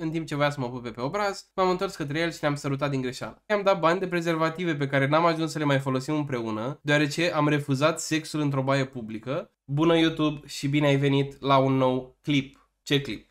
în timp ce voia să mă pupe pe obraz, m-am întors către el și ne-am salutat din greșeală. I-am dat bani de prezervative pe care n-am ajuns să le mai folosim împreună, deoarece am refuzat sexul într-o baie publică. Bună YouTube și bine ai venit la un nou clip. Ce clip?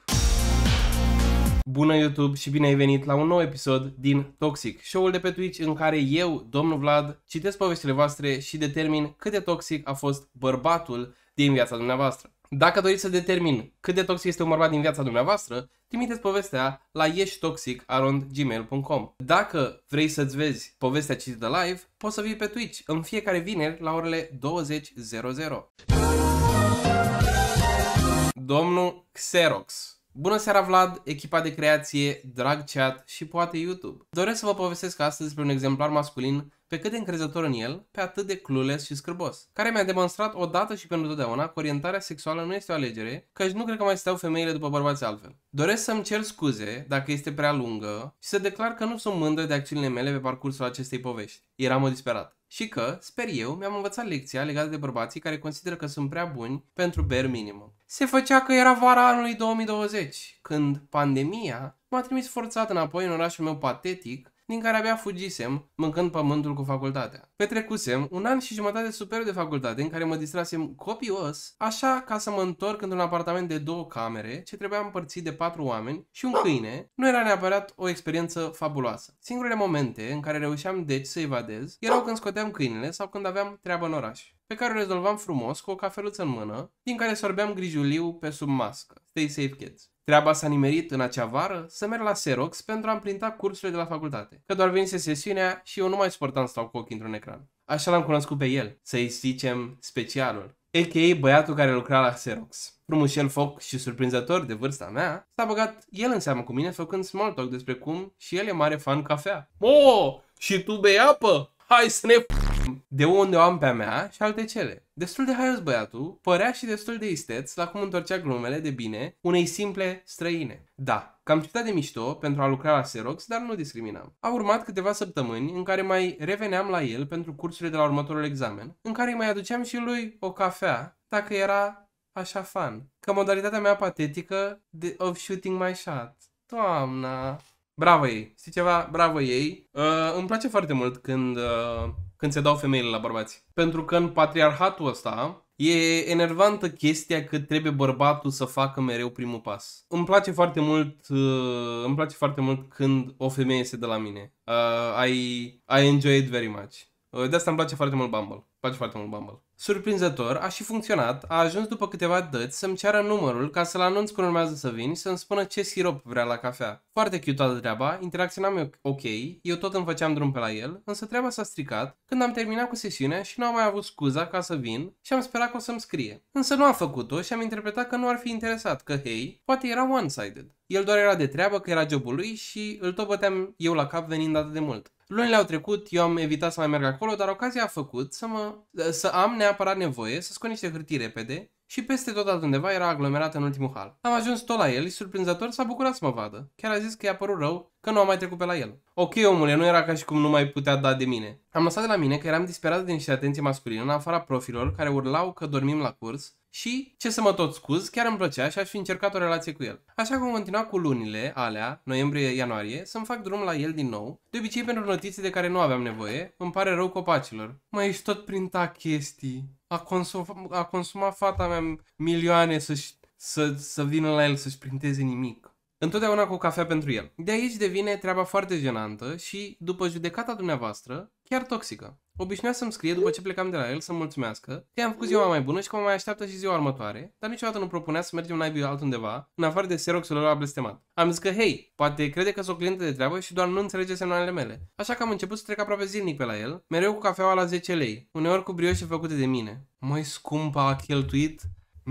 Bună YouTube și bine ai venit la un nou episod din Toxic, show-ul de pe Twitch în care eu, domnul Vlad, citesc povestile voastre și determin cât de toxic a fost bărbatul din viața dumneavoastră. Dacă doriți să determin cât de toxic este un bărbat din viața dumneavoastră, trimiteți povestea la ieșitoxicarondgmail.com Dacă vrei să-ți vezi povestea citită live, poți să vii pe Twitch în fiecare vineri la orele 20.00. Domnul Xerox Bună seara Vlad, echipa de creație, drag chat și poate YouTube. Doresc să vă povestesc astăzi despre un exemplar masculin pe cât de încrezător în el, pe atât de clules și scârbos, care mi-a demonstrat odată și pentru totdeauna că orientarea sexuală nu este o alegere, căci nu cred că mai stau femeile după bărbați altfel. Doresc să-mi cer scuze dacă este prea lungă și să declar că nu sunt mândră de acțiunile mele pe parcursul acestei povești. Eram o disperat și că, sper eu, mi-am învățat lecția legată de bărbații care consideră că sunt prea buni pentru bare minimum. Se făcea că era vara anului 2020, când pandemia m-a trimis forțat înapoi în orașul meu patetic din care abia fugisem, mâncând pământul cu facultatea. Petrecusem un an și jumătate super de facultate în care mă distrasem copios, așa ca să mă întorc într-un apartament de două camere ce trebuia împărțit de patru oameni și un câine, nu era neapărat o experiență fabuloasă. Singurele momente în care reușeam deci să evadez erau când scoteam câinele sau când aveam treabă în oraș pe care o rezolvam frumos cu o cafeluță în mână, din care sorbeam grijuliu pe sub mască. Stay safe, kids! Treaba s-a nimerit în acea vară să merg la Xerox pentru a-mi printa cursurile de la facultate, că doar venise sesiunea și eu nu mai suportam să stau cu ochii într-un ecran. Așa l-am cunoscut pe el, să-i zicem specialul, a.k.a. băiatul care lucra la Xerox. Frumușel foc și surprinzător de vârsta mea, s-a băgat el în seamă cu mine făcând small talk despre cum și el e mare fan cafea. Mo, și tu bei apă? Hai să ne de unde o am pe-a mea și alte cele. Destul de haios băiatul, părea și destul de isteț la cum întorcea glumele de bine unei simple străine. Da, cam citat de mișto pentru a lucra la Xerox, dar nu discriminam. Au urmat câteva săptămâni în care mai reveneam la el pentru cursurile de la următorul examen, în care îi mai aduceam și lui o cafea, dacă era așa fan. că modalitatea mea patetică de of shooting my shot. Doamna... Bravo ei, știi ceva? Bravo ei. Uh, îmi place foarte mult când uh, când se dau femeile la bărbați. Pentru că în patriarhatul ăsta e enervantă chestia că trebuie bărbatul să facă mereu primul pas. Îmi place foarte mult, uh, îmi place foarte mult când o femeie se dă la mine. Uh, I, I enjoy it very much. De asta îmi place foarte mult Bumble. Îmi place foarte mult Bumble. Surprinzător, a și funcționat, a ajuns după câteva dăți să-mi ceară numărul ca să-l anunț când urmează să vin și să-mi spună ce sirop vrea la cafea. Foarte cute toată treaba, interacționam ok, eu tot îmi făceam drum pe la el, însă treaba s-a stricat când am terminat cu sesiunea și nu am mai avut scuza ca să vin și am sperat că o să-mi scrie. Însă nu a făcut-o și am interpretat că nu ar fi interesat, că hei, poate era one-sided. El doar era de treabă că era jobul lui și îl tot băteam eu la cap venind atât de mult. Lunile au trecut, eu am evitat să mai merg acolo, dar ocazia a făcut să, mă, să am neapărat nevoie să scot niște hârtii repede și peste tot altundeva era aglomerat în ultimul hal. Am ajuns tot la el și surprinzător s-a bucurat să mă vadă. Chiar a zis că i-a părut rău că nu am mai trecut pe la el. Ok, omule, nu era ca și cum nu mai putea da de mine. Am lăsat de la mine că eram disperat de niște atenție masculină în afara profilor care urlau că dormim la curs și, ce să mă tot scuz, chiar îmi plăcea și aș fi încercat o relație cu el. Așa că am continuat cu lunile alea, noiembrie-ianuarie, să-mi fac drum la el din nou, de obicei pentru notiții de care nu aveam nevoie, îmi pare rău copacilor. Mă, ești tot prin ta chestii. A, consum- a consumat fata mea milioane să-și, să, să vină la el să-și printeze nimic. Întotdeauna cu cafea pentru el. De aici devine treaba foarte jenantă și, după judecata dumneavoastră, chiar toxică. Obișnuia să-mi scrie după ce plecam de la el să mulțumească că i-am făcut ziua mai bună și că mă mai așteaptă și ziua următoare, dar niciodată nu propunea să mergem naibii altundeva, în afară de xeroxul ăla blestemat. Am zis că, hei, poate crede că sunt o clientă de treabă și doar nu înțelege semnalele mele. Așa că am început să trec aproape zilnic pe la el, mereu cu cafeaua la 10 lei, uneori cu brioșe făcute de mine. Mai scumpa a cheltuit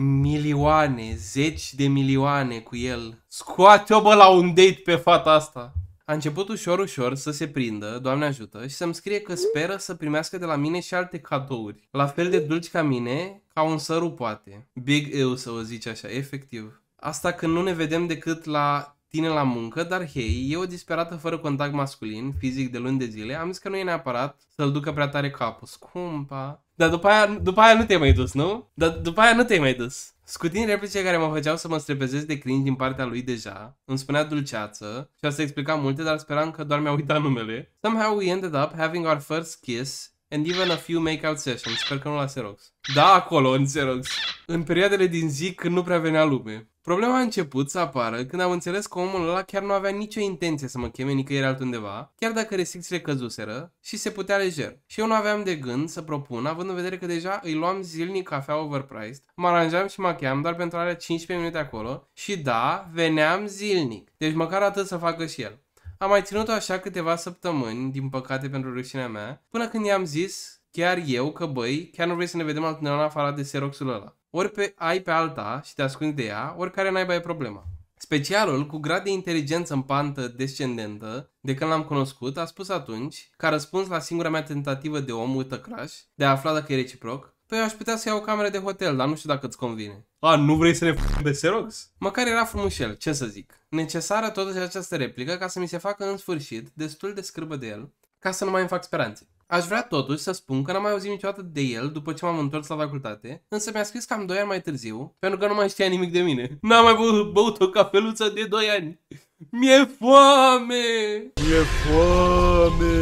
milioane, zeci de milioane cu el. Scoate-o bă la un date pe fata asta! A început ușor, ușor să se prindă, Doamne ajută, și să-mi scrie că speră să primească de la mine și alte cadouri. La fel de dulci ca mine, ca un săru poate. Big eu să o zici așa, efectiv. Asta când nu ne vedem decât la tine la muncă, dar hei, e o disperată fără contact masculin, fizic de luni de zile, am zis că nu e neapărat să-l ducă prea tare capul, scumpa. Dar după aia, după aia nu te-ai mai dus, nu? Dar după aia nu te-ai mai dus. Scutin replice care mă făceau să mă strepezez de cringe din partea lui deja, îmi spunea dulceață și a să explica multe, dar speram că doar mi-a uitat numele. Somehow we ended up having our first kiss and even a few make-out sessions. Sper că nu la Xerox. Da, acolo, în Xerox. În perioadele din zi când nu prea venea lume. Problema a început să apară când am înțeles că omul ăla chiar nu avea nicio intenție să mă cheme nicăieri altundeva, chiar dacă restricțiile căzuseră și se putea lejer. Și eu nu aveam de gând să propun, având în vedere că deja îi luam zilnic cafea overpriced, mă aranjam și cheam doar pentru alea 15 minute acolo și da, veneam zilnic. Deci măcar atât să facă și el. Am mai ținut-o așa câteva săptămâni, din păcate pentru rușinea mea, până când i-am zis, chiar eu, că băi, chiar nu vrei să ne vedem altundeva în afară de seroxul ăla. Ori pe, ai pe alta și te ascunzi de ea, ori care n-ai e problema. Specialul, cu grad de inteligență în pantă descendentă, de când l-am cunoscut, a spus atunci, ca răspuns la singura mea tentativă de om uită crash, de a afla dacă e reciproc, Păi aș putea să iau o cameră de hotel, dar nu știu dacă îți convine. A, nu vrei să ne f***im de Xerox? Măcar era frumușel, ce să zic. Necesară totuși această replică ca să mi se facă în sfârșit destul de scârbă de el, ca să nu mai îmi fac speranțe. Aș vrea totuși să spun că n-am mai auzit niciodată de el după ce m-am întors la facultate, însă mi-a scris cam 2 ani mai târziu, pentru că nu mai știa nimic de mine. N-am mai băut, băut o cafeluță de 2 ani. Mi-e foame! Mi-e foame!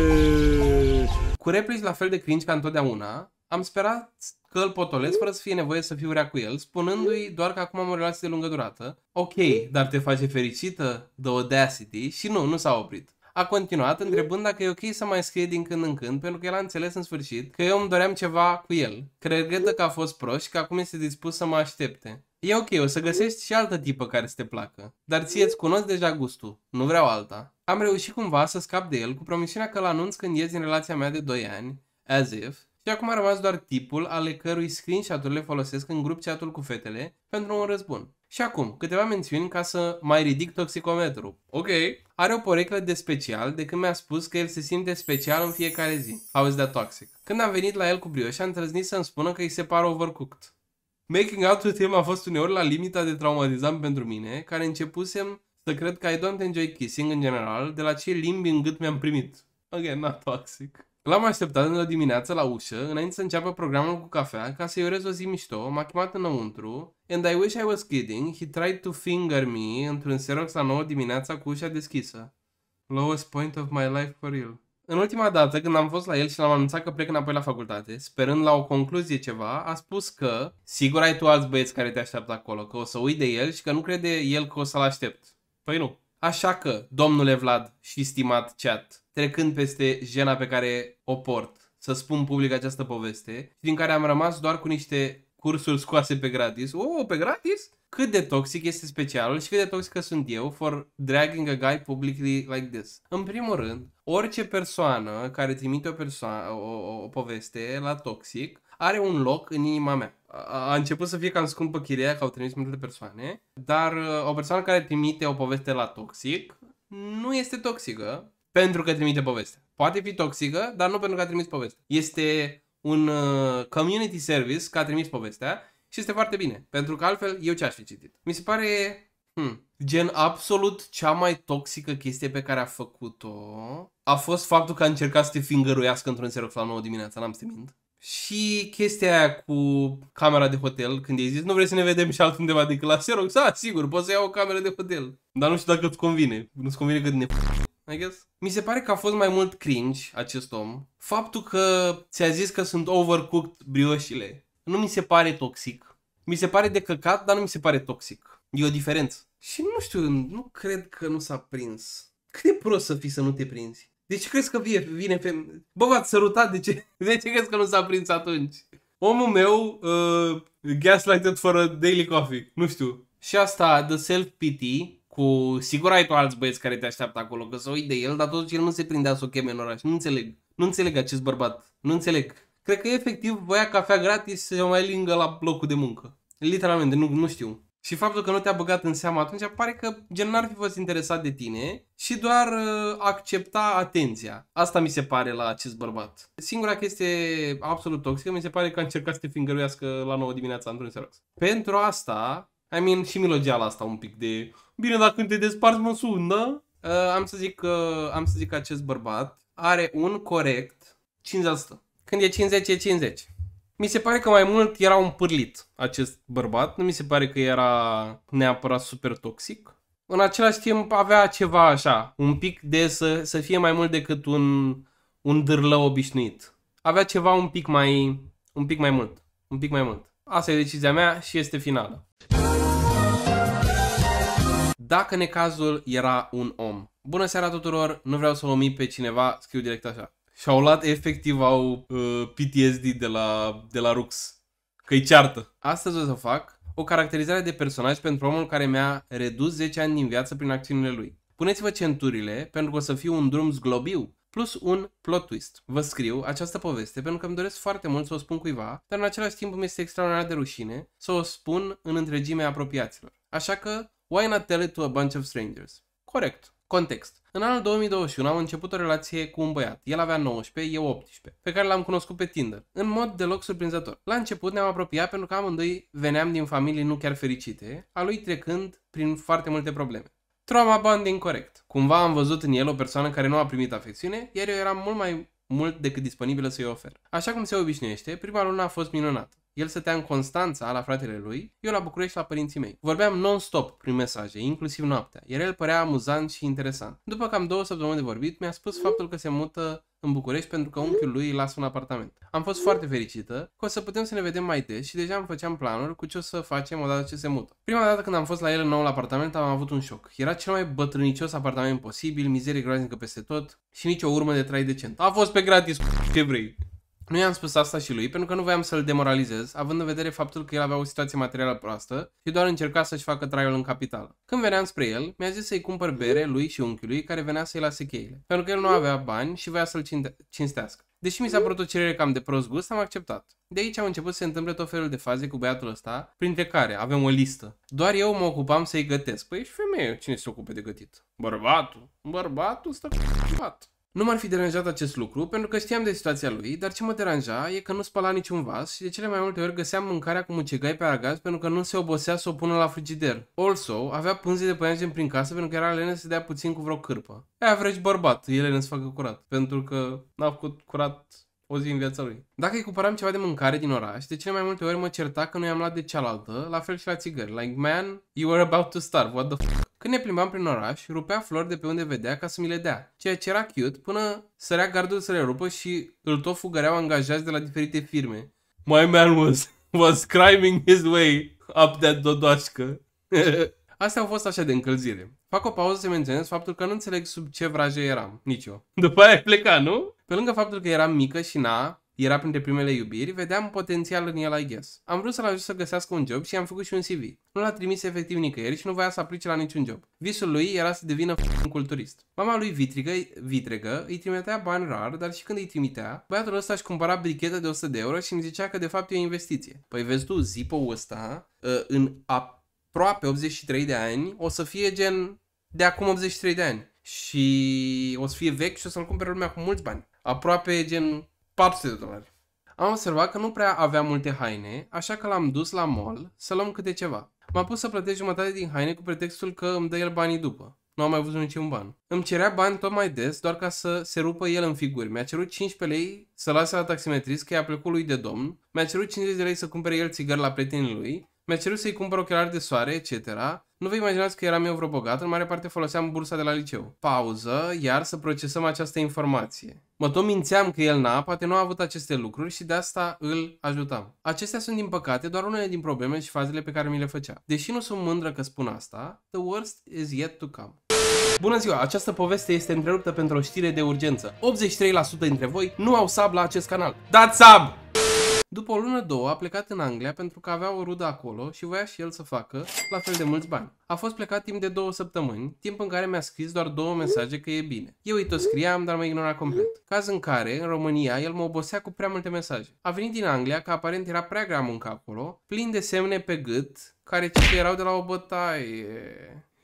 Cu replici la fel de cringe ca întotdeauna, am sperat că îl potolesc mm. fără să fie nevoie să fiu rea cu el, spunându-i mm. doar că acum am o relație de lungă durată. Ok, mm. dar te face fericită? The audacity. Și nu, nu s-a oprit. A continuat mm-hmm. întrebând dacă e ok să mai scrie din când în când, pentru că el a înțeles în sfârșit că eu îmi doream ceva cu el. Cred mm-hmm. că a fost prost și că acum este dispus să mă aștepte. E ok, o să mm-hmm. găsești și altă tipă care să te placă. Dar ție îți cunosc deja gustul, nu vreau alta. Am reușit cumva să scap de el cu promisiunea că l anunț când ies din relația mea de 2 ani, as if, și acum a rămas doar tipul ale cărui screenshot le folosesc în grup chat cu fetele pentru un răzbun. Și acum, câteva mențiuni ca să mai ridic toxicometru. Ok. Are o poreclă de special de când mi-a spus că el se simte special în fiecare zi. How is that toxic? Când am venit la el cu brioșa, am trăznit să-mi spună că îi se pare overcooked. Making out with him a fost uneori la limita de traumatizant pentru mine, care începusem să cred că I don't enjoy kissing în general de la ce limbi în gât mi-am primit. Ok, not toxic. L-am așteptat în dimineață la ușă, înainte să înceapă programul cu cafea, ca să-i urez o zi mișto, m-a chemat înăuntru, and I wish I was kidding, he tried to finger me într-un serox la 9 dimineața cu ușa deschisă. Lowest point of my life for real. În ultima dată, când am fost la el și l-am anunțat că plec înapoi la facultate, sperând la o concluzie ceva, a spus că sigur ai tu alți băieți care te așteaptă acolo, că o să uit de el și că nu crede el că o să-l aștept. Păi nu, Așa că, domnule Vlad și stimat chat, trecând peste jena pe care o port, să spun public această poveste, din care am rămas doar cu niște cursuri scoase pe gratis. Oh, pe gratis? Cât de toxic este specialul și cât de toxică sunt eu for dragging a guy publicly like this. În primul rând, orice persoană care trimite o, persoană, o, o, o poveste la toxic are un loc în inima mea a început să fie cam scumpă chiria, că au trimis multe persoane, dar uh, o persoană care trimite o poveste la toxic nu este toxică pentru că trimite poveste. Poate fi toxică, dar nu pentru că a trimis poveste. Este un uh, community service că a trimis povestea și este foarte bine, pentru că altfel eu ce aș fi citit? Mi se pare hmm, gen absolut cea mai toxică chestie pe care a făcut-o a fost faptul că a încercat să te fingăruiască într-un serox la 9 dimineața, n-am să mint. Și chestia aia cu camera de hotel, când ei zis, nu vrei să ne vedem și altundeva decât la Xerox? Da, sigur, poți să iau o cameră de hotel. Dar nu știu dacă îți convine. Nu-ți convine cât ne... I guess. Mi se pare că a fost mai mult cringe acest om. Faptul că ți-a zis că sunt overcooked brioșile nu mi se pare toxic. Mi se pare de căcat, dar nu mi se pare toxic. E o diferență. Și nu știu, nu cred că nu s-a prins. Cât de prost să fii să nu te prinzi? De ce crezi că vie, vine fem... Bă, v-ați sărutat, de ce, de ce crezi că nu s-a prins atunci? Omul meu, uh, gaslighted fără daily coffee, nu știu. Și asta, the self-pity, cu sigur ai tu alți băieți care te așteaptă acolo, că să uit de el, dar totuși el nu se prindea să o cheme în oraș. Nu înțeleg. Nu înțeleg acest bărbat. Nu înțeleg. Cred că efectiv voia cafea gratis să mai lingă la locul de muncă. Literalmente, nu, nu știu. Și faptul că nu te-a băgat în seamă atunci pare că gen n-ar fi fost interesat de tine și doar uh, accepta atenția. Asta mi se pare la acest bărbat. Singura chestie absolut toxică mi se pare că a încercat să te fingăruiască la 9 dimineața într-un serox. Pentru asta, I mean, și milogia la asta un pic de Bine, dacă te desparți, mă sun, da? Uh, am, să zic, uh, am să zic că acest bărbat are un corect 50%. Când e 50, e 50. Mi se pare că mai mult era un pârlit acest bărbat, nu mi se pare că era neapărat super toxic. În același timp avea ceva așa, un pic de să, să fie mai mult decât un, un dârlău obișnuit. Avea ceva un pic mai, un pic mai mult, un pic mai mult. Asta e decizia mea și este finală. Dacă necazul era un om. Bună seara tuturor, nu vreau să omi pe cineva, scriu direct așa. Și-au luat, efectiv, au uh, PTSD de la, de la Rux. Că-i ceartă. Astăzi o să fac o caracterizare de personaj pentru omul care mi-a redus 10 ani din viață prin acțiunile lui. Puneți-vă centurile pentru că o să fiu un drum zglobiu, plus un plot twist. Vă scriu această poveste pentru că îmi doresc foarte mult să o spun cuiva, dar în același timp mi este extraordinar de rușine să o spun în întregime apropiaților. Așa că, why not tell it to a bunch of strangers? Corect. Context. În anul 2021 am început o relație cu un băiat. El avea 19, eu 18, pe care l-am cunoscut pe Tinder, în mod deloc surprinzător. La început ne-am apropiat pentru că amândoi veneam din familii nu chiar fericite, a lui trecând prin foarte multe probleme. Trauma bonding corect. Cumva am văzut în el o persoană care nu a primit afecțiune, iar eu eram mult mai mult decât disponibilă să-i ofer. Așa cum se obișnuiește, prima lună a fost minunată. El stătea în Constanța la fratele lui, eu la București la părinții mei. Vorbeam non-stop prin mesaje, inclusiv noaptea, iar el părea amuzant și interesant. După cam două săptămâni de vorbit, mi-a spus faptul că se mută în București pentru că unchiul lui îi lasă un apartament. Am fost foarte fericită că o să putem să ne vedem mai des și deja îmi făceam planuri cu ce o să facem odată ce se mută. Prima dată când am fost la el în noul apartament am avut un șoc. Era cel mai bătrânicios apartament posibil, mizerie groaznică peste tot și nicio urmă de trai decent. A fost pe gratis, ce vrei. Nu i-am spus asta și lui pentru că nu voiam să-l demoralizez, având în vedere faptul că el avea o situație materială proastă și doar încerca să-și facă traiul în capitală. Când veneam spre el, mi-a zis să-i cumpăr bere lui și unchiului care venea să-i lase cheile, pentru că el nu avea bani și voia să-l cinstească. Deși mi s-a părut o cerere cam de prost gust, am acceptat. De aici au început să se întâmple tot felul de faze cu băiatul ăsta, printre care avem o listă. Doar eu mă ocupam să-i gătesc. Păi și femeie, cine se ocupe de gătit? Bărbatul. Bărbatul stă cu nu m-ar fi deranjat acest lucru pentru că știam de situația lui, dar ce mă deranja e că nu spăla niciun vas și de cele mai multe ori găseam mâncarea cu mucegai pe aragaz pentru că nu se obosea să o pună la frigider. Also, avea pânze de păianjen prin casă pentru că era lene să dea puțin cu vreo cârpă. Average bărbat, ele ne să facă curat, pentru că n-a făcut curat o zi în viața lui. Dacă îi cumpăram ceva de mâncare din oraș, de cele mai multe ori mă certa că nu i-am luat de cealaltă, la fel și la țigări. Like, man, you were about to starve, what the f- când ne plimbam prin oraș, rupea flori de pe unde vedea ca să mi le dea, ceea ce era cute până sărea gardul să le rupă și îl tot fugăreau angajați de la diferite firme. My man was, was climbing his way up that dodoașcă. Astea au fost așa de încălzire. Fac o pauză să menționez faptul că nu înțeleg sub ce vraje eram, nici eu. După aia pleca, nu? Pe lângă faptul că eram mică și na, era printre primele iubiri, vedeam potențial în el, I guess. Am vrut să-l ajut să găsească un job și am făcut și un CV. Nu l-a trimis efectiv nicăieri și nu voia să aplice la niciun job. Visul lui era să devină un culturist. Mama lui vitrigă, vitregă îi trimitea bani rar, dar și când îi trimitea, băiatul ăsta își cumpăra brichete de 100 de euro și îmi zicea că de fapt e o investiție. Păi vezi tu, zipo ăsta, uh, în aproape 83 de ani, o să fie gen de acum 83 de ani. Și o să fie vechi și o să-l cumpere lumea cu mulți bani. Aproape gen 400 de dolari. Am observat că nu prea avea multe haine, așa că l-am dus la mall să luăm câte ceva. M-a pus să plătesc jumătate din haine cu pretextul că îmi dă el banii după. Nu am mai văzut niciun ban. Îmi cerea bani tot mai des doar ca să se rupă el în figuri. Mi-a cerut 15 lei să lase la taximetrist că i-a plăcut lui de domn. Mi-a cerut 50 de lei să cumpere el țigări la prietenii lui. Mi-a cerut să-i cumpăr ochelari de soare, etc. Nu vă imaginați că eram eu vreo bogat, în mare parte foloseam bursa de la liceu. Pauză, iar să procesăm această informație. Mă tot mințeam că el n-a, poate nu a avut aceste lucruri și de asta îl ajutam. Acestea sunt din păcate doar unele din probleme și fazele pe care mi le făcea. Deși nu sunt mândră că spun asta, the worst is yet to come. Bună ziua! Această poveste este întreruptă pentru o știre de urgență. 83% dintre voi nu au sub la acest canal. Dați sub! După o lună, două, a plecat în Anglia pentru că avea o rudă acolo și voia și el să facă la fel de mulți bani. A fost plecat timp de două săptămâni, timp în care mi-a scris doar două mesaje că e bine. Eu îi tot scriam, dar mă ignora complet. Caz în care, în România, el mă obosea cu prea multe mesaje. A venit din Anglia, că aparent era prea grea munca acolo, plin de semne pe gât, care ce erau de la o bătaie.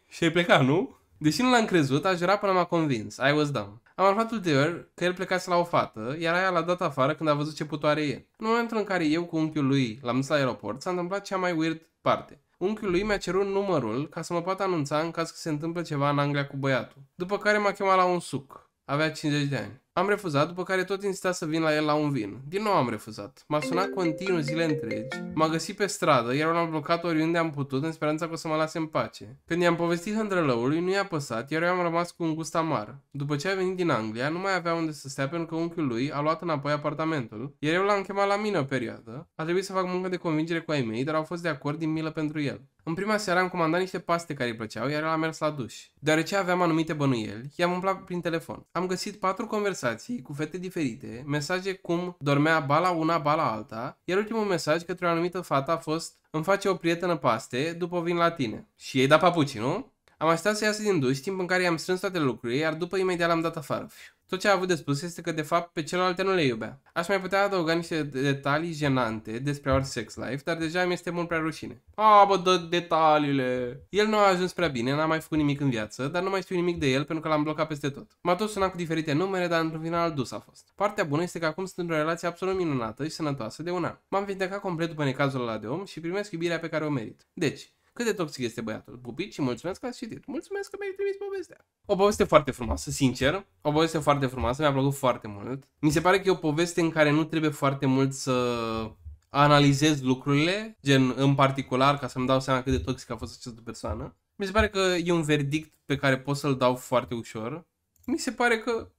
Și ai plecat, nu? Deși nu l-am crezut, aș jura până m-a convins. I was dumb. Am aflat ulterior că el plecase la o fată, iar aia l-a dat afară când a văzut ce putoare e. În momentul în care eu cu unchiul lui l-am dus la aeroport, s-a întâmplat cea mai weird parte. Unchiul lui mi-a cerut numărul ca să mă poată anunța în caz că se întâmplă ceva în Anglia cu băiatul, după care m-a chemat la un suc. Avea 50 de ani. Am refuzat, după care tot insista să vin la el la un vin. Din nou am refuzat. M-a sunat continuu zile întregi, m-a găsit pe stradă, iar l-am blocat oriunde am putut, în speranța că o să mă lase în pace. Când i-am povestit hândrălăului, nu i-a păsat, iar eu am rămas cu un gust amar. După ce a venit din Anglia, nu mai avea unde să stea pentru că unchiul lui a luat înapoi apartamentul, iar eu l-am chemat la mine o perioadă. A trebuit să fac muncă de convingere cu ai mei, dar au fost de acord din milă pentru el. În prima seară am comandat niște paste care îi plăceau, iar el a mers la duș. Deoarece aveam anumite bănuieli, i-am umplat prin telefon. Am găsit patru conversații cu fete diferite, mesaje cum dormea bala una, bala alta, iar ultimul mesaj către o anumită fată a fost Îmi face o prietenă paste, după vin la tine. Și ei da papuci, nu? Am așteptat să iasă din duș, timp în care i-am strâns toate lucrurile, iar după imediat l-am dat afară. Fiu. Tot ce a avut de spus este că de fapt pe celelalte nu le iubea. Aș mai putea adăuga niște detalii jenante despre our sex life, dar deja mi este mult prea rușine. A, bă, dă detaliile! El nu a ajuns prea bine, n-a mai făcut nimic în viață, dar nu mai știu nimic de el pentru că l-am blocat peste tot. M-a tot sunat cu diferite numere, dar într-un final dus a fost. Partea bună este că acum sunt într-o relație absolut minunată și sănătoasă de un an. M-am vindecat complet după necazul la de om și primesc iubirea pe care o merit. Deci, cât de toxic este băiatul. Bubit și mulțumesc că ați citit. Mulțumesc că mi-ai trimis povestea. O poveste foarte frumoasă, sincer. O poveste foarte frumoasă, mi-a plăcut foarte mult. Mi se pare că e o poveste în care nu trebuie foarte mult să analizez lucrurile, gen în particular, ca să-mi dau seama cât de toxic a fost această persoană. Mi se pare că e un verdict pe care pot să-l dau foarte ușor. Mi se pare că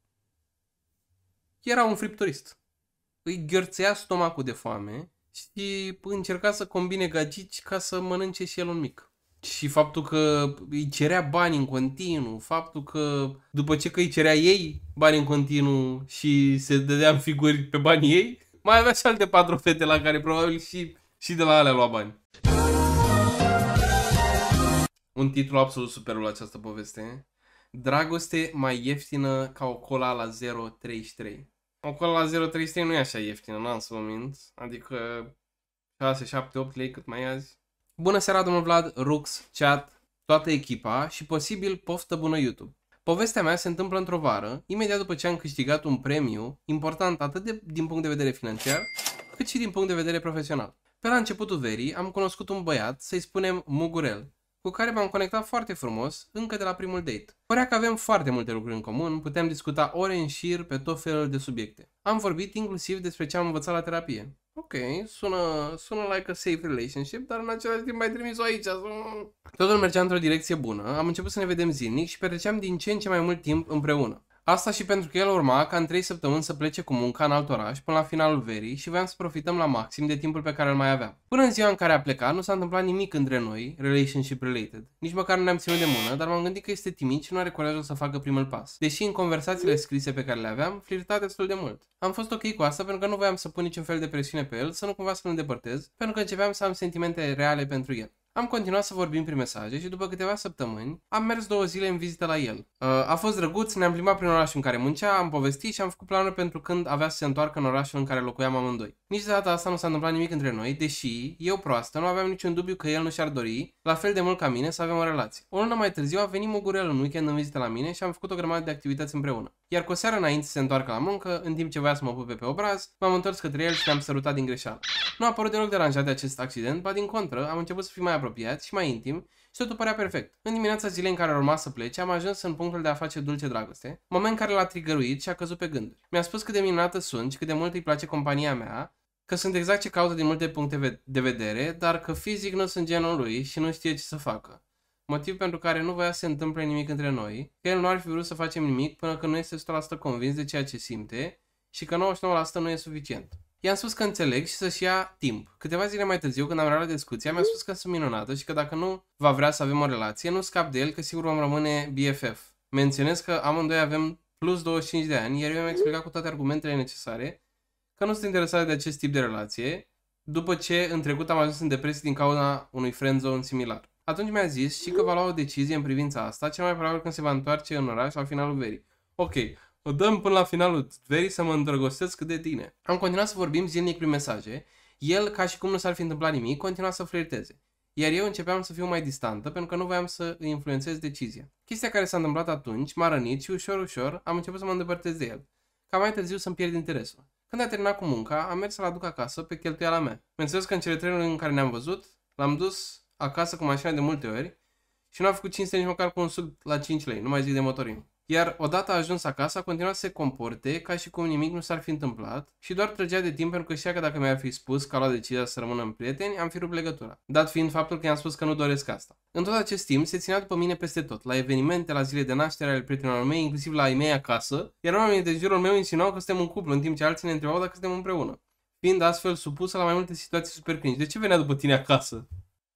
era un friptorist. Îi gherțea stomacul de foame și încerca să combine gagici ca să mănânce și el un mic. Și faptul că îi cerea bani în continuu, faptul că după ce că îi cerea ei bani în continuu și se dădea în figuri pe banii ei, mai avea și alte patru fete la care probabil și, și de la alea lua bani. Un titlu absolut superul la această poveste. Dragoste mai ieftină ca o cola la 033. Acolo la 0.33 nu e așa ieftină, n-am să vă mint. Adică 6, 7, 8 lei cât mai azi. Bună seara, domnul Vlad, Rux, Chat, toată echipa și posibil poftă bună YouTube. Povestea mea se întâmplă într-o vară, imediat după ce am câștigat un premiu important atât de, din punct de vedere financiar, cât și din punct de vedere profesional. Pe la începutul verii am cunoscut un băiat, să-i spunem Mugurel, cu care m-am conectat foarte frumos încă de la primul date. Părea că avem foarte multe lucruri în comun, puteam discuta ore în șir pe tot felul de subiecte. Am vorbit inclusiv despre ce am învățat la terapie. Ok, sună, sună like a safe relationship, dar în același timp ai trimis-o aici. Totul mergea într-o direcție bună, am început să ne vedem zilnic și petreceam din ce în ce mai mult timp împreună. Asta și pentru că el urma ca în 3 săptămâni să plece cu munca în alt oraș până la finalul verii și voiam să profităm la maxim de timpul pe care îl mai aveam. Până în ziua în care a plecat, nu s-a întâmplat nimic între noi, relationship related. Nici măcar nu ne-am ținut de mână, dar m-am gândit că este timid și nu are curajul să facă primul pas. Deși în conversațiile scrise pe care le aveam, flirta destul de mult. Am fost ok cu asta pentru că nu voiam să pun niciun fel de presiune pe el, să nu cumva să-l îndepărtez, pentru că începeam să am sentimente reale pentru el. Am continuat să vorbim prin mesaje și după câteva săptămâni am mers două zile în vizită la el. Uh, a fost drăguț, ne-am plimbat prin orașul în care muncea, am povestit și am făcut planuri pentru când avea să se întoarcă în orașul în care locuiam amândoi. Nici de data asta nu s-a întâmplat nimic între noi, deși eu proastă nu aveam niciun dubiu că el nu și-ar dori, la fel de mult ca mine, să avem o relație. O lună mai târziu a venit Mugurel în weekend în vizită la mine și am făcut o grămadă de activități împreună. Iar cu o seară înainte să se întoarcă la muncă, în timp ce voia să mă pupe pe obraz, m-am întors către el și l-am sărutat din greșeală. Nu a părut deloc deranjat de acest accident, ba din contră, am început să fiu mai apropiat și mai intim și totul părea perfect. În dimineața zilei în care urma să plece, am ajuns în punctul de a face dulce dragoste, moment care l-a trigăruit și a căzut pe gânduri. Mi-a spus cât de minunată sunt și cât de mult îi place compania mea, că sunt exact ce caută din multe puncte de vedere, dar că fizic nu sunt genul lui și nu știe ce să facă. Motiv pentru care nu voia să se întâmple nimic între noi, că el nu ar fi vrut să facem nimic până când nu este 100% convins de ceea ce simte și că 99% nu e suficient. I-am spus că înțeleg și să-și ia timp. Câteva zile mai târziu, când am reluat discuția, mi-a spus că sunt minunată și că dacă nu va vrea să avem o relație, nu scap de el, că sigur vom rămâne BFF. Menționez că amândoi avem plus 25 de ani, iar eu mi-am explicat cu toate argumentele necesare că nu sunt interesat de acest tip de relație, după ce în trecut am ajuns în depresie din cauza unui friend zone similar. Atunci mi-a zis și că va lua o decizie în privința asta, cel mai probabil când se va întoarce în oraș la finalul verii. Ok, o dăm până la finalul verii să mă îndrăgostesc de tine. Am continuat să vorbim zilnic prin mesaje. El, ca și cum nu s-ar fi întâmplat nimic, continua să flirteze. Iar eu începeam să fiu mai distantă pentru că nu voiam să îi influențez decizia. Chestia care s-a întâmplat atunci m-a rănit și ușor, ușor am început să mă îndepărtez de el. Ca mai târziu să-mi pierd interesul. Când a terminat cu munca, am mers să-l aduc acasă pe cheltuiala mea. Menționez că în cele trei luni în care ne-am văzut, l-am dus acasă cu mașina de multe ori și nu a făcut cinste nici măcar cu un suc la 5 lei, nu mai zic de motorină iar odată ajuns acasă a continuat să se comporte ca și cum nimic nu s-ar fi întâmplat și doar trăgea de timp pentru că știa că dacă mi-ar fi spus că a luat decizia să în prieteni, am fi rupt legătura, dat fiind faptul că i-am spus că nu doresc asta. În tot acest timp se ținea după mine peste tot, la evenimente, la zile de naștere ale prietenilor mei, inclusiv la ei mei acasă, iar oamenii de jurul meu insinuau că suntem un cuplu, în timp ce alții ne întrebau dacă suntem împreună, fiind astfel supusă la mai multe situații super cringe. De ce venea după tine acasă?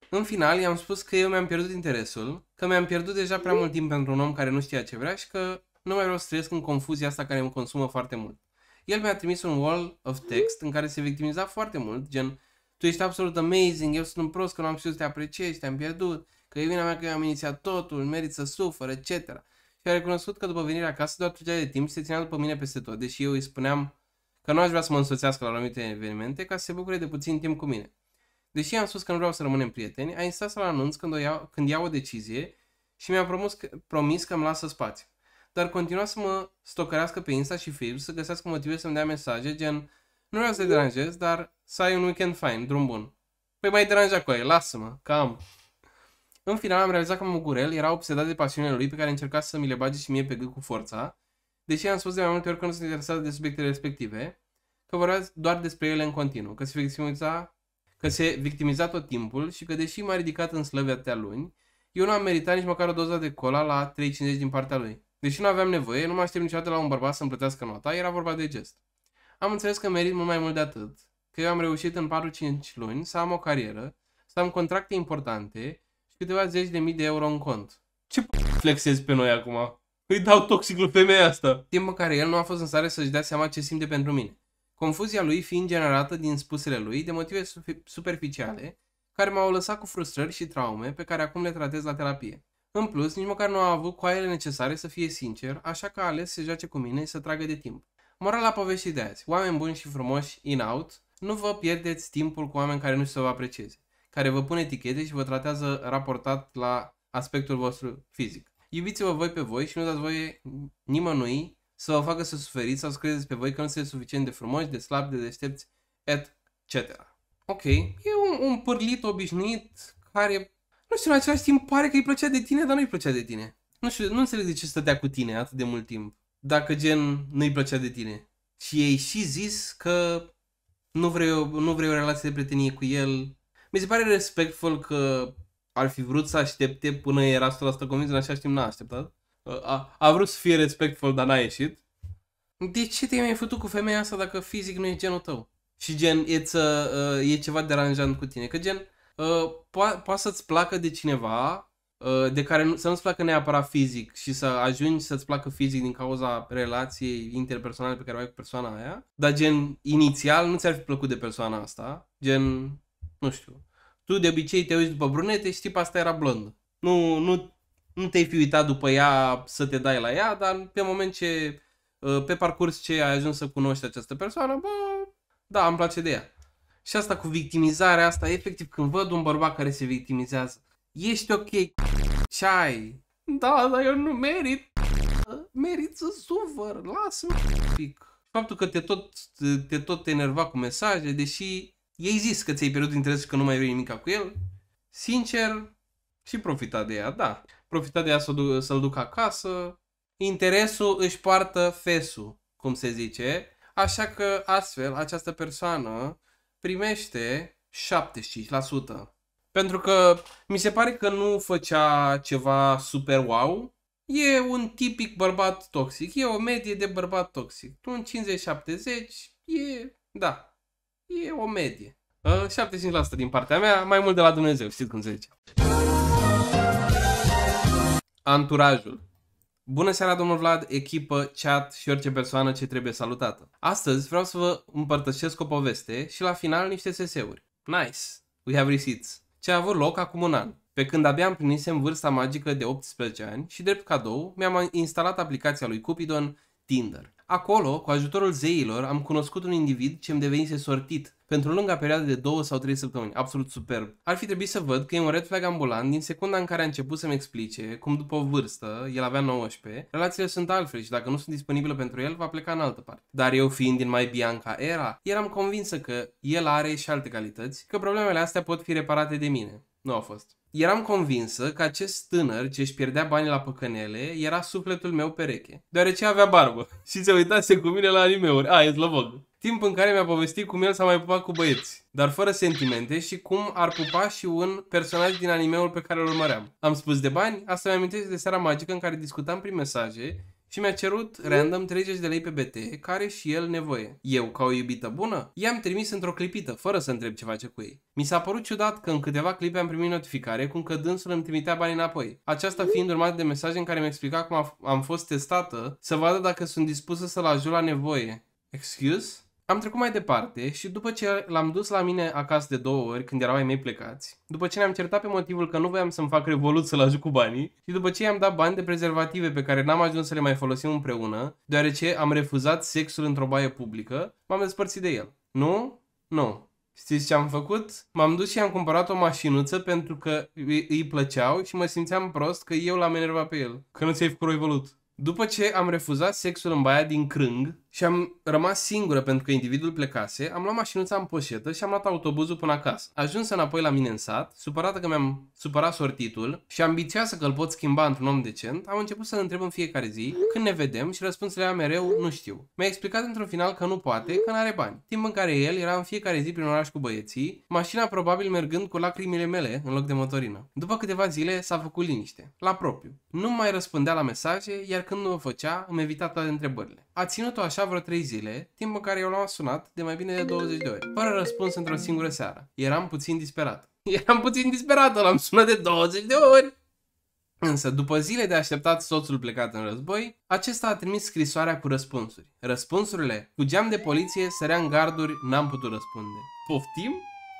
În final, i-am spus că eu mi-am pierdut interesul că mi-am pierdut deja prea mult timp pentru un om care nu știa ce vrea și că nu mai vreau să trăiesc în confuzia asta care îmi consumă foarte mult. El mi-a trimis un wall of text în care se victimiza foarte mult, gen tu ești absolut amazing, eu sunt un prost că nu am știut să te apreciezi, te-am pierdut, că e vina mea că eu am inițiat totul, merit să sufăr, etc. Și a recunoscut că după venirea acasă doar trecea de timp se ținea după mine peste tot, deși eu îi spuneam că nu aș vrea să mă însoțească la anumite evenimente ca să se bucure de puțin timp cu mine. Deși am spus că nu vreau să rămânem prieteni, a insistat să-l anunț când, o iau, când iau o decizie și mi-a promis că, promis că îmi lasă spațiu. Dar continua să mă stocărească pe Insta și Facebook să găsească motive să-mi dea mesaje gen Nu vreau să te deranjez, dar să ai un weekend fain, drum bun. Păi mai deranja cu ei, lasă-mă, cam. În final am realizat că Mugurel era obsedat de pasiunea lui pe care încerca să mi le bage și mie pe gât cu forța, deși am spus de mai multe ori că nu sunt interesat de subiectele respective, că vorbea doar despre ele în continuu, că se fiximiza că se victimiza tot timpul și că deși m-a ridicat în slăvi atâtea luni, eu nu am meritat nici măcar o doză de cola la 3,50 din partea lui. Deși nu aveam nevoie, nu mă aștept niciodată la un bărbat să-mi plătească nota, era vorba de gest. Am înțeles că merit mult mai mult de atât, că eu am reușit în 4-5 luni să am o carieră, să am contracte importante și câteva zeci de mii de euro în cont. Ce p- flexezi pe noi acum? Îi dau toxic lui femeia asta. Timp în care el nu a fost în stare să-și dea seama ce simte pentru mine confuzia lui fiind generată din spusele lui de motive superficiale care m-au lăsat cu frustrări și traume pe care acum le tratez la terapie. În plus, nici măcar nu a avut coaiele necesare să fie sincer, așa că a ales să joace cu mine și să tragă de timp. Morala poveștii de azi, oameni buni și frumoși, in-out, nu vă pierdeți timpul cu oameni care nu se vă aprecieze, care vă pun etichete și vă tratează raportat la aspectul vostru fizic. Iubiți-vă voi pe voi și nu dați voie nimănui să vă facă să suferiți sau să credeți pe voi că nu sunteți suficient de frumoși, de slabi, de deștepți, etc. Ok, e un, un pârlit obișnuit care, nu știu, în același timp pare că îi plăcea de tine, dar nu îi plăcea de tine. Nu știu, nu înțeleg de ce stătea cu tine atât de mult timp, dacă gen nu îi plăcea de tine. Și ei și zis că nu vrei, o, nu vrei o relație de prietenie cu el. Mi se pare respectful că ar fi vrut să aștepte până era 100% convins, în același timp n-a așteptat. A, a vrut să fie respectful, dar n-a ieșit. De ce te-ai mai făcut cu femeia asta dacă fizic nu e genul tău? Și gen, e, ță, uh, e ceva deranjant cu tine. Că gen, uh, poate să-ți placă de cineva uh, de care nu, să nu-ți placă neapărat fizic și să ajungi să-ți placă fizic din cauza relației interpersonale pe care o ai cu persoana aia, dar gen, inițial nu ți-ar fi plăcut de persoana asta, gen, nu știu, tu de obicei te uiți după brunete și tipa asta era blondă. Nu, nu nu te-ai fi uitat după ea să te dai la ea, dar pe moment ce, uh, pe parcurs ce ai ajuns să cunoști această persoană, bă, da, îmi place de ea. Și asta cu victimizarea asta, efectiv, când văd un bărbat care se victimizează, ești ok, ce ai? Da, dar eu nu merit, merit să sufăr, lasă pic. Faptul că te tot, te tot enerva cu mesaje, deși ei zis că ți-ai pierdut interesul și că nu mai vrei nimic cu el, sincer, și profita de ea, da profita de ea să-l duc, să duc acasă. Interesul își poartă fesul, cum se zice, așa că astfel această persoană primește 75%. Pentru că mi se pare că nu făcea ceva super wow. E un tipic bărbat toxic. E o medie de bărbat toxic. Un 50-70 e... da. E o medie. 75% din partea mea, mai mult de la Dumnezeu, știți cum se zice. Anturajul. Bună seara, domnul Vlad, echipă, chat și orice persoană ce trebuie salutată. Astăzi vreau să vă împărtășesc o poveste și la final niște SS-uri. Nice! We have receipts. Ce a avut loc acum un an, pe când abia împlinisem vârsta magică de 18 ani și drept cadou mi-am instalat aplicația lui Cupidon, Tinder. Acolo, cu ajutorul zeilor, am cunoscut un individ ce îmi devenise sortit pentru lunga perioadă de 2 sau 3 săptămâni. Absolut superb. Ar fi trebuit să văd că e un red flag ambulant din secunda în care a început să-mi explice cum după o vârstă, el avea 19, relațiile sunt altfel și dacă nu sunt disponibile pentru el, va pleca în altă parte. Dar eu fiind din mai Bianca era, eram convinsă că el are și alte calități, că problemele astea pot fi reparate de mine. Nu au fost. Eram convinsă că acest tânăr ce își pierdea banii la păcănele era sufletul meu pereche, deoarece avea barbă și se uitase cu mine la anime-uri. A, e slăvog. Timp în care mi-a povestit cum el s-a mai pupat cu băieți, dar fără sentimente și cum ar pupa și un personaj din animeul pe care îl urmăream. Am spus de bani, asta mi-am de seara magică în care discutam prin mesaje și mi-a cerut random 30 de lei pe BT, care și el nevoie. Eu, ca o iubită bună, i-am trimis într-o clipită, fără să întreb ce face cu ei. Mi s-a părut ciudat că în câteva clipe am primit notificare cum că dânsul îmi trimitea bani înapoi. Aceasta fiind urmat de mesaje în care mi-a explicat cum am fost testată, să vadă dacă sunt dispusă să-l ajut la nevoie. Excuse? Am trecut mai departe și după ce l-am dus la mine acasă de două ori când erau ai mei plecați, după ce ne-am certat pe motivul că nu voiam să-mi fac revolut să-l ajut cu banii și după ce i-am dat bani de prezervative pe care n-am ajuns să le mai folosim împreună, deoarece am refuzat sexul într-o baie publică, m-am despărțit de el. Nu? Nu. Știți ce am făcut? M-am dus și am cumpărat o mașinuță pentru că îi plăceau și mă simțeam prost că eu l-am enervat pe el. Că nu ți-ai făcut revolut. După ce am refuzat sexul în baia din Crâng, și am rămas singură pentru că individul plecase, am luat mașinuța în poșetă și am luat autobuzul până acasă. Ajuns înapoi la mine în sat, supărată că mi-am supărat sortitul și ambițioasă că îl pot schimba într-un om decent, am început să-l întreb în fiecare zi când ne vedem și răspunsul era mereu nu știu. Mi-a explicat într-un final că nu poate, că nu are bani. Timp în care el era în fiecare zi prin oraș cu băieții, mașina probabil mergând cu lacrimile mele în loc de motorină. După câteva zile s-a făcut liniște, la propriu. Nu mai răspundea la mesaje, iar când nu o făcea, îmi evita toate întrebările. A ținut-o așa vreo 3 zile, timp în care eu l-am sunat de mai bine de 20 de ori, fără răspuns într-o singură seară. Eram puțin disperat. Eram puțin disperat, l-am sunat de 20 de ori! Însă, după zile de așteptat soțul plecat în război, acesta a trimis scrisoarea cu răspunsuri. Răspunsurile, cu geam de poliție, sărea în garduri, n-am putut răspunde. Poftim?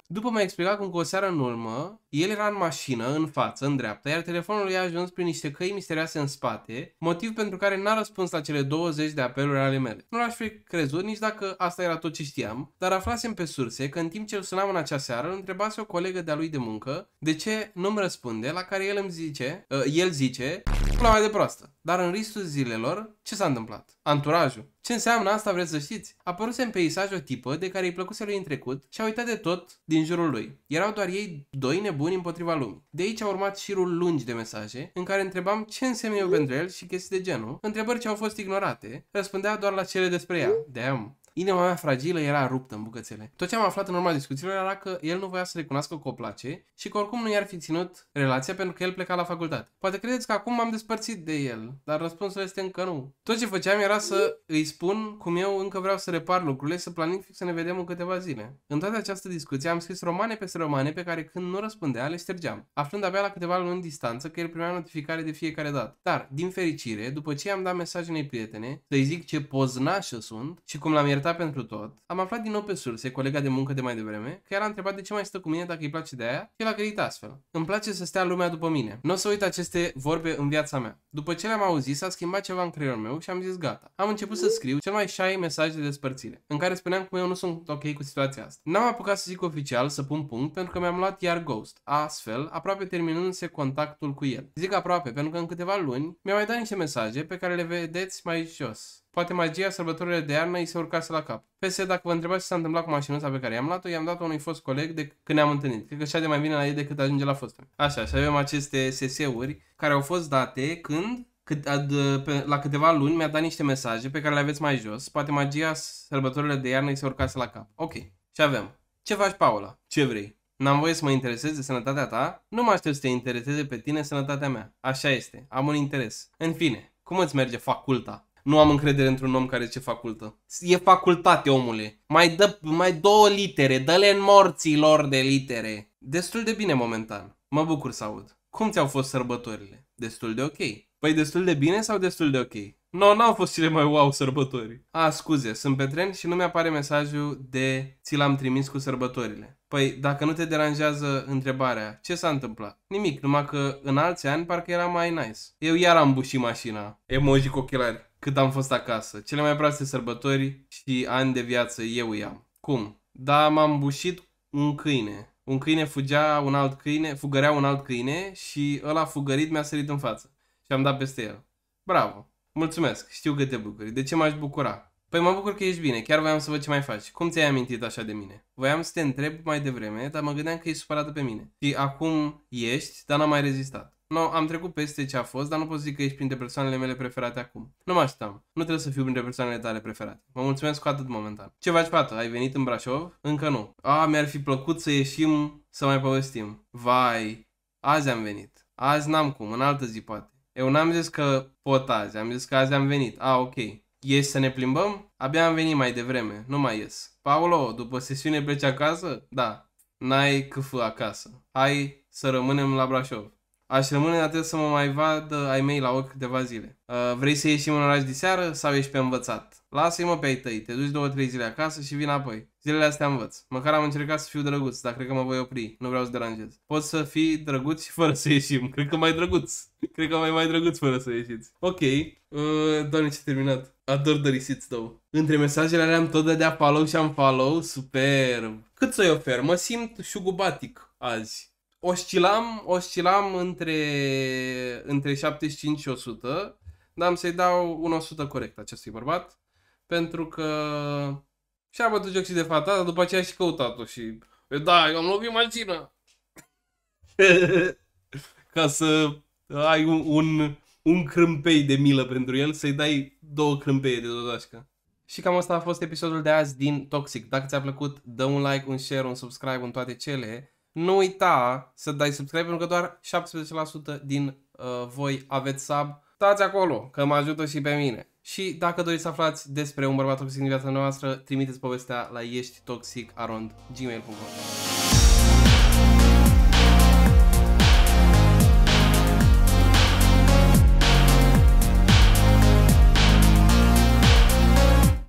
După mi-a explicat cum că o seară în urmă, el era în mașină, în față, în dreapta, iar telefonul i a ajuns prin niște căi misterioase în spate, motiv pentru care n-a răspuns la cele 20 de apeluri ale mele. Nu l-aș fi crezut nici dacă asta era tot ce știam, dar aflasem pe surse că în timp ce îl sunam în acea seară, îl întrebase o colegă de-a lui de muncă de ce nu-mi răspunde, la care el îmi zice, uh, el zice, pula mai de proastă. Dar în ristul zilelor, ce s-a întâmplat? Anturajul. Ce înseamnă asta vreți să știți? Apăruse în peisaj o tipă de care îi plăcuse lui în trecut și a uitat de tot din jurul lui. Erau doar ei doi nebuni împotriva lumii. De aici a urmat șirul lungi de mesaje în care întrebam ce înseamnă eu pentru el și chestii de genul, întrebări ce au fost ignorate, răspundea doar la cele despre ea. Damn. Inima mea fragilă era ruptă în bucățele. Tot ce am aflat în urma discuțiilor era că el nu voia să recunoască că o place și că oricum nu i-ar fi ținut relația pentru că el pleca la facultate. Poate credeți că acum m-am despărțit de el, dar răspunsul este încă nu. Tot ce făceam era să îi spun cum eu încă vreau să repar lucrurile, să planific să ne vedem în câteva zile. În toată această discuție am scris romane peste romane pe care când nu răspundea le ștergeam, aflând abia la câteva luni distanță că el primea notificare de fiecare dată. Dar, din fericire, după ce i-am dat mesaj unei prietene, să-i zic ce poznașă sunt și cum l-am iertat regreta pentru tot, am aflat din nou pe surse, colega de muncă de mai devreme, că el a întrebat de ce mai stă cu mine dacă îi place de aia, el a grăit astfel. Îmi place să stea lumea după mine. Nu o să uit aceste vorbe în viața mea. După ce le-am auzit, s-a schimbat ceva în creierul meu și am zis gata. Am început să scriu cel mai șai mesaj de despărțire, în care spuneam cum eu nu sunt ok cu situația asta. N-am apucat să zic oficial să pun punct pentru că mi-am luat iar Ghost, astfel, aproape terminându-se contactul cu el. Zic aproape, pentru că în câteva luni mi-a mai dat niște mesaje pe care le vedeți mai jos. Poate magia sărbătorile de iarnă îi se urcase la cap. Peste, dacă vă întrebați ce s-a întâmplat cu mașinuța pe care i-am luat-o, i-am dat-o unui fost coleg de când ne-am întâlnit. Cred că și de mai bine la ei decât ajunge la fostul. Așa, și avem aceste SS-uri care au fost date când cât, ad, pe, la câteva luni mi-a dat niște mesaje pe care le aveți mai jos. Poate magia sărbătorile de iarnă îi se urcase la cap. Ok. Și avem. Ce faci, Paula? Ce vrei? N-am voie să mă intereseze sănătatea ta? Nu mă aștept să te intereseze pe tine sănătatea mea. Așa este. Am un interes. În fine, cum îți merge faculta? nu am încredere într-un om care ce facultă. E facultate, omule. Mai dă mai două litere, dă-le în morții lor de litere. Destul de bine momentan. Mă bucur să aud. Cum ți-au fost sărbătorile? Destul de ok. Păi destul de bine sau destul de ok? Nu, no, n-au fost cele mai wow sărbători. A, scuze, sunt pe tren și nu mi-apare mesajul de ți l-am trimis cu sărbătorile. Păi, dacă nu te deranjează întrebarea, ce s-a întâmplat? Nimic, numai că în alți ani parcă era mai nice. Eu iar am bușit mașina. Emoji cu ochelari cât am fost acasă. Cele mai proaste sărbători și ani de viață eu i-am. Cum? Da, m-am bușit un câine. Un câine fugea un alt câine, fugărea un alt câine și ăla fugărit mi-a sărit în față. Și am dat peste el. Bravo! Mulțumesc, știu că te bucuri. De ce m-aș bucura? Păi mă bucur că ești bine, chiar voiam să văd ce mai faci. Cum ți-ai amintit așa de mine? Voiam să te întreb mai devreme, dar mă gândeam că ești supărată pe mine. Și acum ești, dar n-am mai rezistat. No, am trecut peste ce a fost, dar nu pot zic că ești printre persoanele mele preferate acum. Nu mă așteptam. Nu trebuie să fiu printre persoanele tale preferate. Mă mulțumesc cu atât momentan. Ce faci, pată? Ai venit în Brașov? Încă nu. A, mi-ar fi plăcut să ieșim să mai povestim. Vai, azi am venit. Azi n-am cum, în altă zi poate. Eu n-am zis că pot azi, am zis că azi am venit. A, ok. Ieși să ne plimbăm? Abia am venit mai devreme, nu mai ies. Paolo, după sesiune pleci acasă? Da. N-ai câfă acasă. Hai să rămânem la Brașov. Aș rămâne atât să mă mai vadă ai mei la ochi câteva zile. Uh, vrei să ieșim în oraș de seară sau ești pe învățat? Lasă-i mă pe ai tăi, te duci două, trei zile acasă și vin apoi. Zilele astea învăț. Măcar am încercat să fiu drăguț, dar cred că mă voi opri. Nu vreau să deranjez. Pot să fii drăguț și fără să ieșim. Cred că mai drăguț. Cred că mai mai drăguț fără să ieșiți. Ok. Uh, doamne, ce terminat. Ador de risiți, though. Între mesajele alea am tot dea follow și am follow. Super. Cât să-i ofer? Mă simt șugubatic azi oscilam, oscilam între, între 75 și 100, dar am să-i dau un 100 corect acestui bărbat, pentru că și-a bătut joc și de fata, dar după aceea și căutat-o și... Păi da, eu am lovit mașina! Ca să ai un, un, un crâmpei de milă pentru el, să-i dai două crâmpei de dodașcă. Și cam asta a fost episodul de azi din Toxic. Dacă ți-a plăcut, dă un like, un share, un subscribe în toate cele nu uita să dai subscribe pentru că doar 17% din uh, voi aveți sub. Stați acolo, că mă ajută și pe mine. Și dacă doriți să aflați despre un bărbat toxic din viața noastră, trimiteți povestea la ești toxic gmail.com